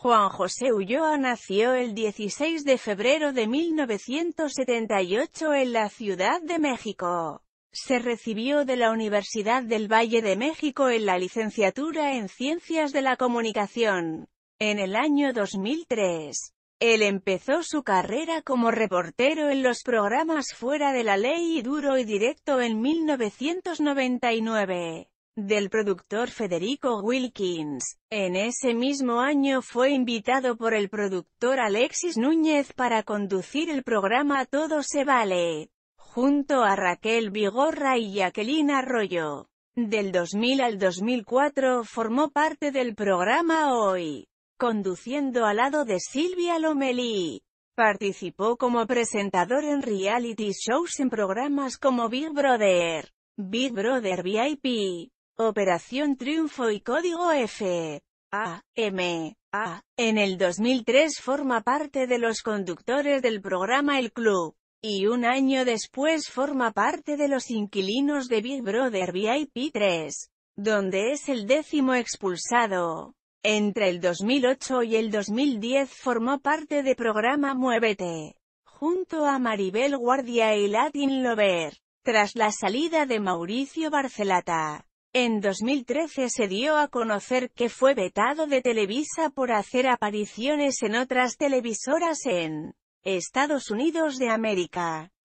Juan José Ulloa nació el 16 de febrero de 1978 en la Ciudad de México. Se recibió de la Universidad del Valle de México en la licenciatura en Ciencias de la Comunicación. En el año 2003, él empezó su carrera como reportero en los programas Fuera de la Ley y Duro y Directo en 1999 del productor Federico Wilkins. En ese mismo año fue invitado por el productor Alexis Núñez para conducir el programa Todo se vale, junto a Raquel Vigorra y Jacqueline Arroyo. Del 2000 al 2004 formó parte del programa Hoy, conduciendo al lado de Silvia Lomelí. Participó como presentador en reality shows en programas como Big Brother, Big Brother VIP, Operación Triunfo y Código F. A. M. A. En el 2003 forma parte de los conductores del programa El Club. Y un año después forma parte de los inquilinos de Big Brother VIP 3, donde es el décimo expulsado. Entre el 2008 y el 2010 formó parte de programa Muévete, junto a Maribel Guardia y Latin Lover, tras la salida de Mauricio Barcelata. En 2013 se dio a conocer que fue vetado de Televisa por hacer apariciones en otras televisoras en Estados Unidos de América.